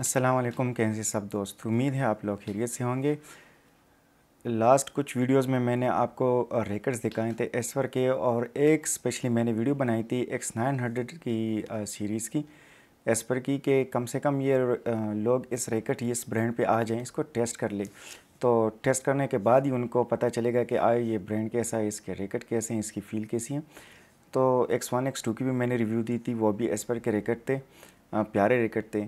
असलम कैसे सब दोस्त उम्मीद है आप लोग खैरियत से होंगे लास्ट कुछ वीडियोस में मैंने आपको रेकर्ड्स दिखाए थे एसवर के और एक स्पेशली मैंने वीडियो बनाई थी एक्स नाइन हंड्रेड की सीरीज़ की एसपर की कि कम से कम ये लोग इस रेकट इस ब्रांड पे आ जाएं इसको टेस्ट कर लें तो टेस्ट करने के बाद ही उनको पता चलेगा कि आए ये ब्रांड कैसा है इसके रेकट कैसे हैं इसकी फील कैसी है तो एक्स वन एक्स टू की भी मैंने रिव्यू दी थी वो भी एसपर के रेकर्ड थे प्यारे रेकर्ड थे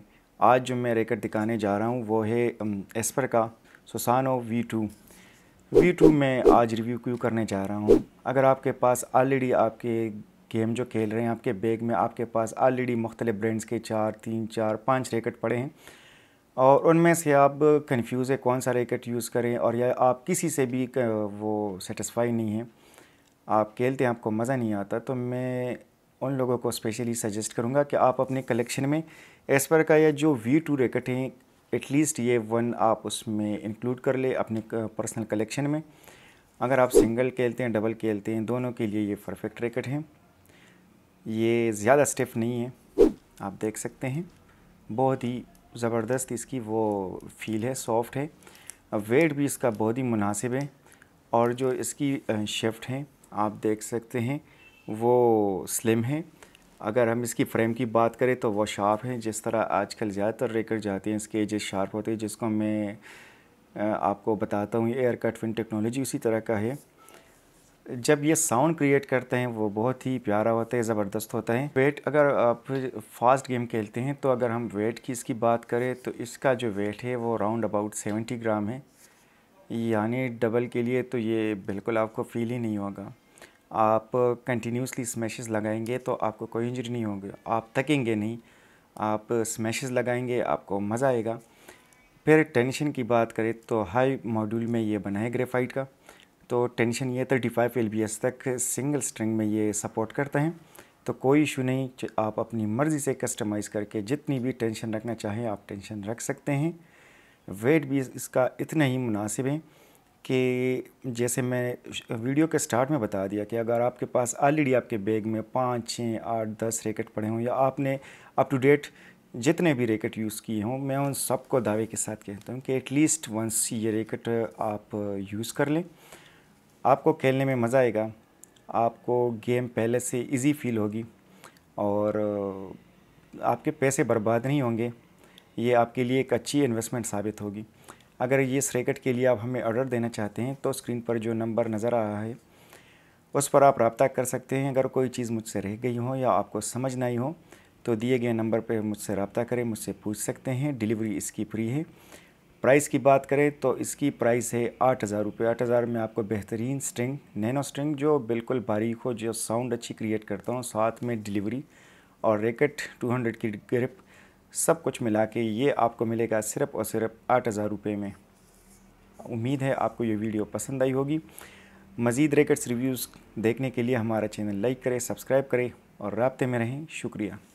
आज जो मैं रेकर दिखाने जा रहा हूँ वो है एस्पर का सोसानो वी टू वी टू मैं आज रिव्यू क्यों करने जा रहा हूँ अगर आपके पास ऑलरेडी आपके गेम जो खेल रहे हैं आपके बैग में आपके पास ऑलरेडी मुख्तलिफ ब्रांड्स के चार तीन चार पाँच रेकेट पड़े हैं और उनमें से आप कन्फ्यूज़ है कौन सा रेकेट यूज़ करें और या आप किसी से भी वो सेटिस्फाई नहीं हैं आप खेलते हैं आपको मज़ा नहीं आता तो मैं उन लोगों को स्पेशली सजेस्ट करूँगा कि आप अपने कलेक्शन में एस्पर का या जो वी टू रेकेट हैं एटलीस्ट ये वन आप उसमें इंक्लूड कर ले अपने पर्सनल कलेक्शन में अगर आप सिंगल खेलते हैं डबल खेलते हैं दोनों के लिए ये परफेक्ट रैकेट हैं ये ज़्यादा स्टिफ नहीं है आप देख सकते हैं बहुत ही ज़बरदस्त इसकी वो फील है सॉफ्ट है वेट भी इसका बहुत ही मुनासिब है और जो इसकी शिफ्ट हैं आप देख सकते हैं वो स्लिम हैं अगर हम इसकी फ्रेम की बात करें तो वो शार्प हैं जिस तरह आजकल ज़्यादातर रेकर जाते हैं इसके एजेस शार्प होते हैं जिसको मैं आपको बताता हूँ एयर कट फिन टेक्नोलॉजी उसी तरह का है जब ये साउंड क्रिएट करते हैं वो बहुत ही प्यारा होता है ज़बरदस्त होता है वेट अगर आप फास्ट गेम खेलते हैं तो अगर हम वेट की इसकी बात करें तो इसका जो वेट है वो राउंड अबाउट सेवेंटी ग्राम है यानी डबल के लिए तो ये बिल्कुल आपको फील ही नहीं होगा आप कंटिन्यूसली स्मैशेस लगाएंगे तो आपको कोई इंजरी नहीं होगी आप थकेंगे नहीं आप स्मैशेस लगाएंगे आपको मज़ा आएगा फिर टेंशन की बात करें तो हाई मॉड्यूल में ये बना है ग्रेफाइट का तो टेंशन ये थर्टी फाइव एल तक सिंगल स्ट्रिंग में ये सपोर्ट करता है तो कोई इशू नहीं आप अपनी मर्ज़ी से कस्टमाइज़ करके जितनी भी टेंशन रखना चाहें आप टेंशन रख सकते हैं वेट भी इसका इतना ही मुनासिब है कि जैसे मैं वीडियो के स्टार्ट में बता दिया कि अगर आपके पास ऑलरेडी आपके बैग में पाँच छः आठ दस रैकेट पड़े हों या आपने अप टू डेट जितने भी रैकेट यूज़ किए हों मैं उन सबको दावे के साथ कहता हूँ कि एटलीस्ट वंस ये रैकेट आप यूज़ कर लें आपको खेलने में मज़ा आएगा आपको गेम पहले से इजी फील होगी और आपके पैसे बर्बाद नहीं होंगे ये आपके लिए एक अच्छी इन्वेस्टमेंट साबित होगी अगर इस रैकेट के लिए आप हमें ऑर्डर देना चाहते हैं तो स्क्रीन पर जो नंबर नज़र आ रहा है उस पर आप रबता कर सकते हैं अगर कोई चीज़ मुझसे रह गई हो या आपको समझ ना आई हो तो दिए गए नंबर पर मुझसे रबता करें मुझसे पूछ सकते हैं डिलीवरी इसकी फ्री है प्राइस की बात करें तो इसकी प्राइस है आठ हज़ार रुपये आठ हज़ार में आपको बेहतरीन स्ट्रिंग नैनो स्ट्रिंग जो बिल्कुल बारीक हो जो साउंड अच्छी क्रिएट करता हूँ साथ में डिलीवरी और रैकेट 200 की ग्रिप सब कुछ मिला के ये आपको मिलेगा सिर्फ और सिर्फ आठ हज़ार रुपये में उम्मीद है आपको ये वीडियो पसंद आई होगी मज़ीद रेकट्स रिव्यूज़ देखने के लिए हमारा चैनल लाइक करें सब्सक्राइब करें और रबते में रहें शुक्रिया